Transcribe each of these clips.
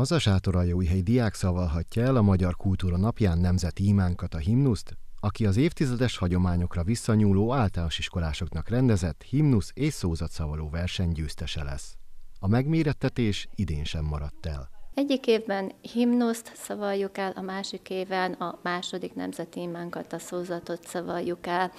Az a sátoraljóihelyi diák szavalhatja el a Magyar Kultúra Napján nemzeti imánkat, a himnuszt, aki az évtizedes hagyományokra visszanyúló általános iskolásoknak rendezett himnusz és szózatszavaló verseny győztese lesz. A megmérettetés idén sem maradt el. Egyik évben himnuszt szavaljuk el, a másik éven a második nemzeti imánkat, a szózatot szavaljuk el.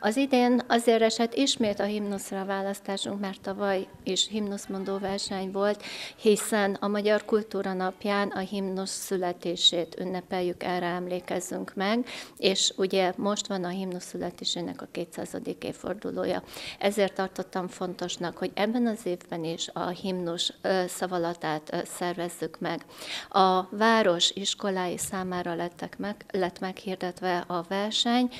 Az idén azért esett ismét a himnuszra a választásunk, mert tavaly is himnuszmondó verseny volt, hiszen a Magyar Kultúra napján a himnusz születését ünnepeljük, erre emlékezzünk meg, és ugye most van a himnusz születésének a 200. évfordulója. Ezért tartottam fontosnak, hogy ebben az évben is a himnusz szavalatát szervezzük meg, meg. A város iskolái számára lettek meg, lett meghirdetve a verseny.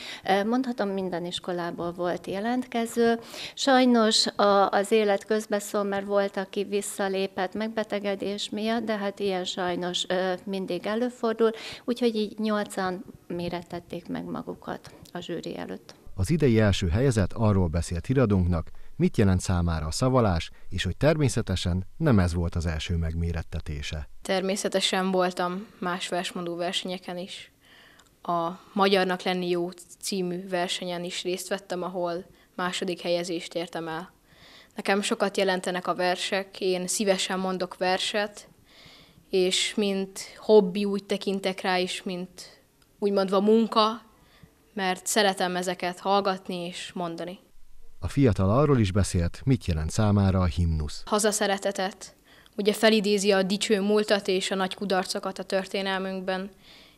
Mondhatom, minden iskolából volt jelentkező. Sajnos a, az élet közbeszól, mert volt, aki visszalépett megbetegedés miatt, de hát ilyen sajnos mindig előfordul, úgyhogy így nyolcan méretették meg magukat a zsűri előtt. Az idei első helyezett arról beszélt híradónknak, mit jelent számára a szavalás, és hogy természetesen nem ez volt az első megmérettetése. Természetesen voltam más versmondó versenyeken is. A Magyarnak lenni jó című versenyen is részt vettem, ahol második helyezést értem el. Nekem sokat jelentenek a versek, én szívesen mondok verset, és mint hobbi úgy tekintek rá is, mint úgymondva munka, mert szeretem ezeket hallgatni és mondani. A fiatal arról is beszélt, mit jelent számára a himnusz. szeretetet. Ugye felidézi a dicső múltat és a nagy kudarcokat a történelmünkben,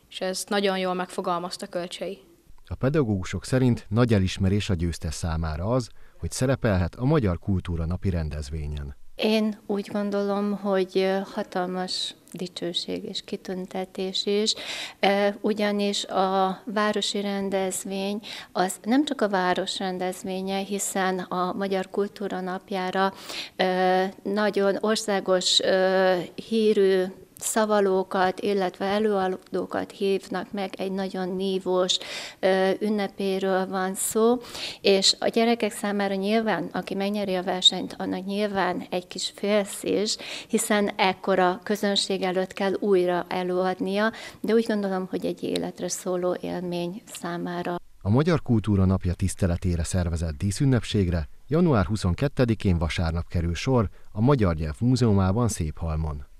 és ezt nagyon jól megfogalmazta kölcsei. A pedagógusok szerint nagy elismerés a győztes számára az, hogy szerepelhet a magyar kultúra napi rendezvényen. Én úgy gondolom, hogy hatalmas dicsőség és kitüntetés is, ugyanis a városi rendezvény az nem csak a város rendezvénye, hiszen a Magyar Kultúra Napjára nagyon országos hírű szavalókat, illetve előadókat hívnak meg, egy nagyon nívós ünnepéről van szó, és a gyerekek számára nyilván, aki megnyeri a versenyt, annak nyilván egy kis félszés, hiszen ekkora közönség előtt kell újra előadnia, de úgy gondolom, hogy egy életre szóló élmény számára. A Magyar Kultúra Napja tiszteletére szervezett díszünnepségre január 22-én vasárnap kerül sor a Magyar Nyelv Múzeumában Széphalmon.